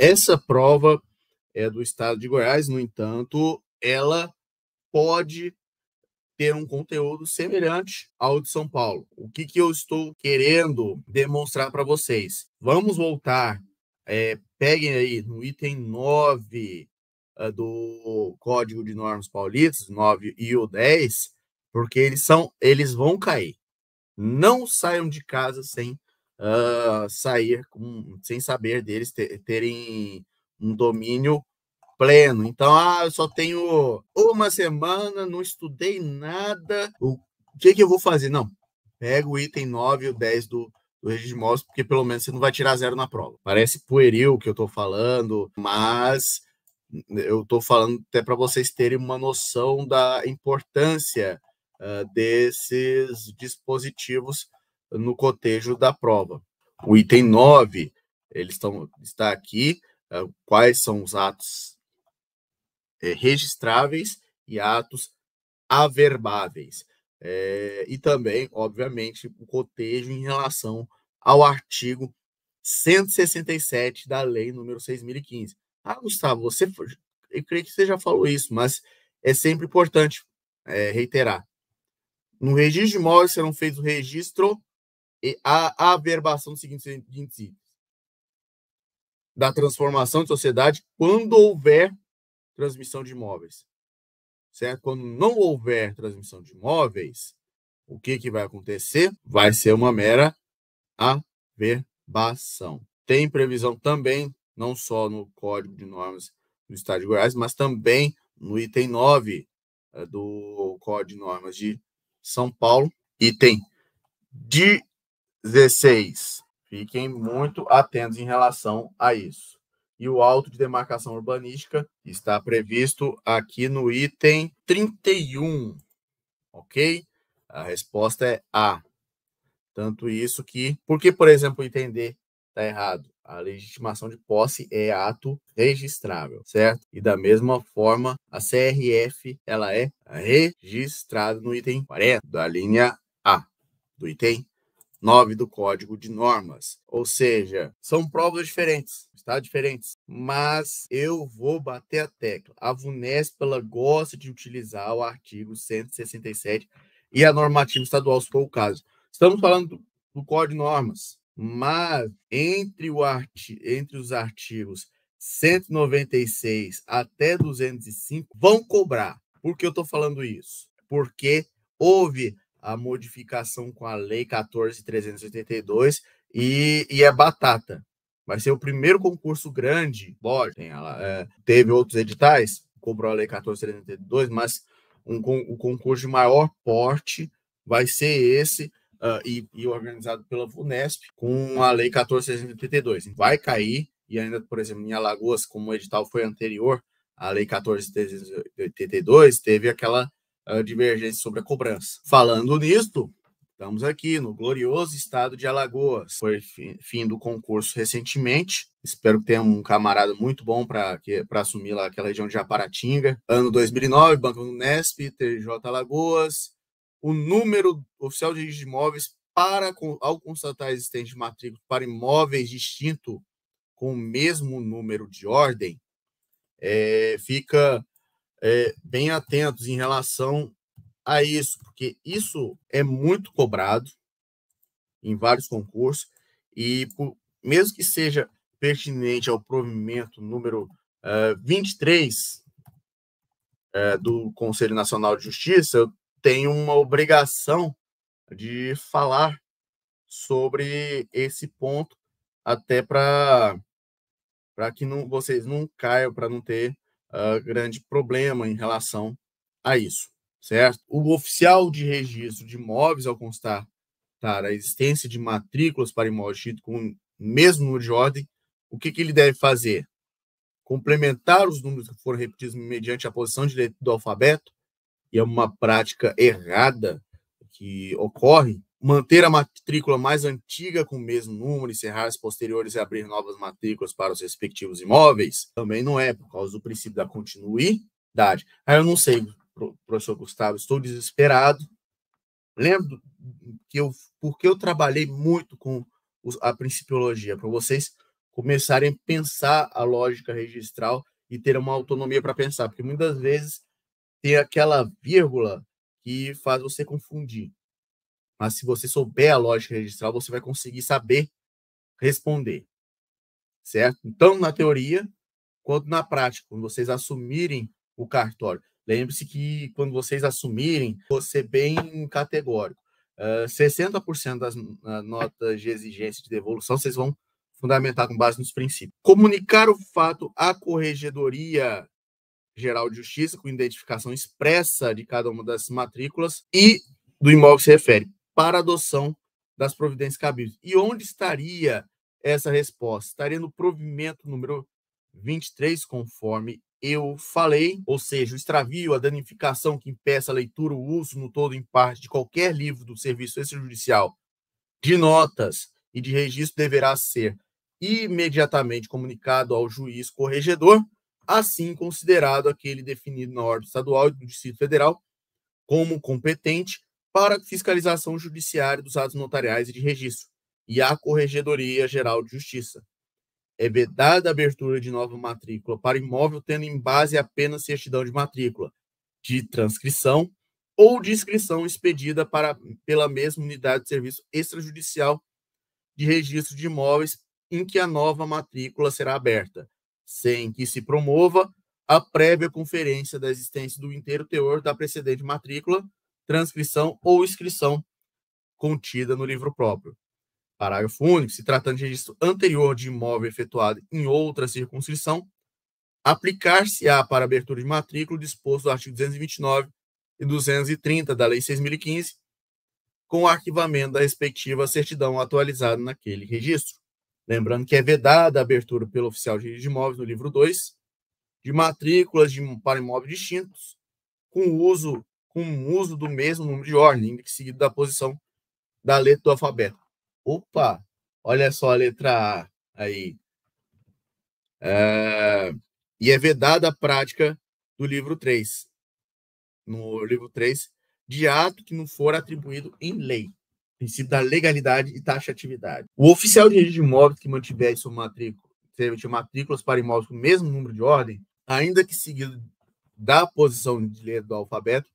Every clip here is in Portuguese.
Essa prova é do estado de Goiás, no entanto, ela pode ter um conteúdo semelhante ao de São Paulo. O que, que eu estou querendo demonstrar para vocês? Vamos voltar, é, peguem aí no item 9 ah, do Código de Normas Paulistas, 9 e o 10, porque eles, são, eles vão cair. Não saiam de casa sem uh, sair com, sem saber deles ter, terem um domínio pleno. Então, ah, eu só tenho uma semana, não estudei nada, o que, que eu vou fazer? Não, pega o item 9 e o 10 do, do registro de porque pelo menos você não vai tirar zero na prova. Parece pueril que eu estou falando, mas eu estou falando até para vocês terem uma noção da importância uh, desses dispositivos no cotejo da prova. O item 9, eles estão está aqui, é, quais são os atos é, registráveis e atos averbáveis. É, e também, obviamente, o cotejo em relação ao artigo 167 da lei número 6015. Ah, Gustavo, você eu creio que você já falou isso, mas é sempre importante é, reiterar. No registro de imóveis serão feitos o registro a averbação do seguinte da transformação de sociedade quando houver transmissão de imóveis. Certo? Quando não houver transmissão de imóveis, o que, que vai acontecer? Vai ser uma mera averbação. Tem previsão também, não só no Código de Normas do Estado de Goiás, mas também no item 9 eh, do Código de Normas de São Paulo, item de 16. Fiquem muito atentos em relação a isso. E o alto de demarcação urbanística está previsto aqui no item 31. Ok? A resposta é A. Tanto isso que. Porque, por exemplo, entender está errado. A legitimação de posse é ato registrável, certo? E da mesma forma, a CRF ela é registrada no item 40 da linha A do item 9 do Código de Normas. Ou seja, são provas diferentes, estados tá? Diferentes. Mas eu vou bater a tecla. A VUNESP ela gosta de utilizar o artigo 167 e a normativa estadual, se for o caso. Estamos falando do, do Código de Normas, mas entre, o arti entre os artigos 196 até 205 vão cobrar. Por que eu estou falando isso? Porque houve a modificação com a Lei 14.382 e, e é batata. Vai ser o primeiro concurso grande, Borges, é, teve outros editais, cobrou a Lei 14.382, mas um, um concurso de maior porte vai ser esse, Uh, e, e, organizado pela FUNESP com a Lei 14.382. Vai cair, e ainda, por exemplo, em Alagoas, como o edital foi anterior à Lei 14.382, teve aquela ah, divergência sobre a cobrança. Falando nisto, estamos aqui no glorioso estado de Alagoas. Foi fim do concurso recentemente. Espero que tenha um camarada muito bom para assumir lá aquela região de Japaratinga. Ano 2009, Banco do Nesp, TJ Alagoas. O número oficial de de imóveis para, ao constatar a existência de matrícula para imóveis distinto com o mesmo número de ordem, é, fica é, bem atentos em relação a isso, porque isso é muito cobrado em vários concursos e por, mesmo que seja pertinente ao provimento número uh, 23 uh, do Conselho Nacional de Justiça, eu tenho uma obrigação de falar sobre esse ponto até para para que não, vocês não caiam, para não ter uh, grande problema em relação a isso, certo? O oficial de registro de imóveis, ao constar tá, a existência de matrículas para imóvel título com o mesmo número de ordem, o que, que ele deve fazer? Complementar os números que foram repetidos mediante a posição de letra do alfabeto, e é uma prática errada que ocorre manter a matrícula mais antiga com o mesmo número, encerrar as posteriores e abrir novas matrículas para os respectivos imóveis, também não é, por causa do princípio da continuidade. Aí eu não sei, professor Gustavo, estou desesperado. Lembro que eu, porque eu trabalhei muito com a principiologia, para vocês começarem a pensar a lógica registral e ter uma autonomia para pensar, porque muitas vezes tem aquela vírgula que faz você confundir. Mas se você souber a lógica registral, você vai conseguir saber responder. Certo? Então, na uhum. teoria, quanto na prática, quando vocês assumirem o cartório. Lembre-se que quando vocês assumirem, você ser bem categórico. Uh, 60% das notas de exigência de devolução vocês vão fundamentar com base nos princípios. Comunicar o fato à Corregedoria Geral de Justiça, com identificação expressa de cada uma das matrículas e do imóvel que se refere para adoção das providências cabíveis. E onde estaria essa resposta? Estaria no provimento número 23, conforme eu falei, ou seja, o extravio, a danificação que impeça a leitura, o uso no todo em parte de qualquer livro do serviço extrajudicial de notas e de registro deverá ser imediatamente comunicado ao juiz corregedor, assim considerado aquele definido na ordem estadual e do Distrito Federal como competente para fiscalização judiciária dos atos notariais e de registro e à Corregedoria Geral de Justiça. É vedada a abertura de nova matrícula para imóvel tendo em base apenas certidão de matrícula, de transcrição ou de inscrição expedida para, pela mesma unidade de serviço extrajudicial de registro de imóveis em que a nova matrícula será aberta, sem que se promova a prévia conferência da existência do inteiro teor da precedente matrícula transcrição ou inscrição contida no livro próprio. Parágrafo único. Se tratando de registro anterior de imóvel efetuado em outra circunscrição, aplicar-se-á para abertura de matrícula disposto do artigo 229 e 230 da Lei 6.015, com o arquivamento da respectiva certidão atualizada naquele registro. Lembrando que é vedada a abertura pelo oficial de imóveis no livro 2 de matrículas de, para imóveis distintos, com uso com o uso do mesmo número de ordem, seguido da posição da letra do alfabeto. Opa! Olha só a letra A aí. É, e é vedada a prática do livro 3. No livro 3, de ato que não for atribuído em lei. Princípio da legalidade e taxatividade. O oficial de registro de imóveis que mantiver sua matrícula, matrículas para imóveis com o mesmo número de ordem, ainda que seguido da posição de letra do alfabeto,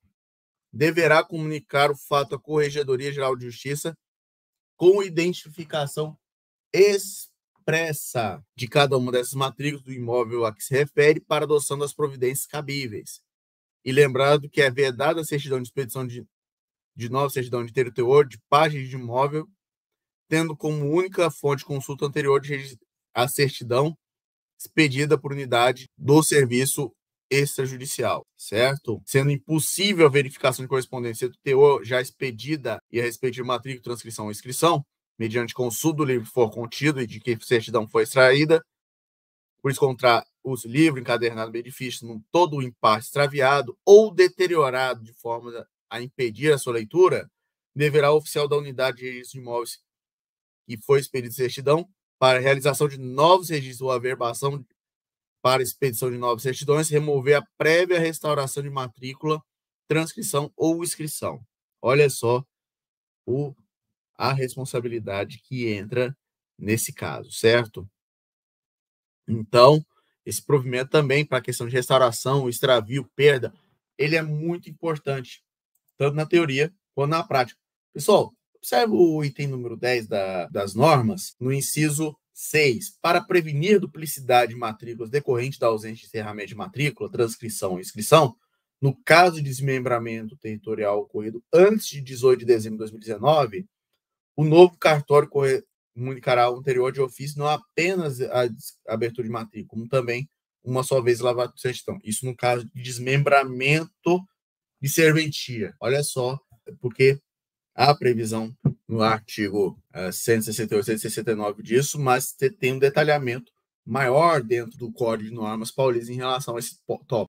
deverá comunicar o fato à Corregedoria Geral de Justiça com identificação expressa de cada uma dessas matrículas do imóvel a que se refere para adoção das providências cabíveis. E lembrando que é vedada a certidão de expedição de, de nova certidão de teor de página de imóvel, tendo como única fonte de consulta anterior de a certidão expedida por unidade do serviço extrajudicial, certo? Sendo impossível a verificação de correspondência do TO já expedida e a respeito de matrícula, transcrição ou inscrição, mediante consulta do livro for contido e de que certidão foi extraída, por encontrar os livros encadernados no edifício num todo o impasse extraviado ou deteriorado de forma a impedir a sua leitura, deverá o oficial da unidade de registro de imóveis que foi expedido certidão para realização de novos registros ou averbação para expedição de novas certidões, remover a prévia restauração de matrícula, transcrição ou inscrição. Olha só o, a responsabilidade que entra nesse caso, certo? Então, esse provimento também para a questão de restauração, extravio, perda, ele é muito importante, tanto na teoria quanto na prática. Pessoal, observa o item número 10 da, das normas, no inciso 6. Para prevenir duplicidade de matrículas decorrente da ausência de encerramento de matrícula, transcrição e inscrição, no caso de desmembramento territorial ocorrido antes de 18 de dezembro de 2019, o novo cartório comunicará ao anterior de ofício não apenas a abertura de matrícula, como também uma só vez lavado de certidão. Isso no caso de desmembramento de serventia. Olha só, porque a previsão no artigo 168 eh, 169 disso, mas tem um detalhamento maior dentro do Código de Normas Paulista em relação a esse tópico.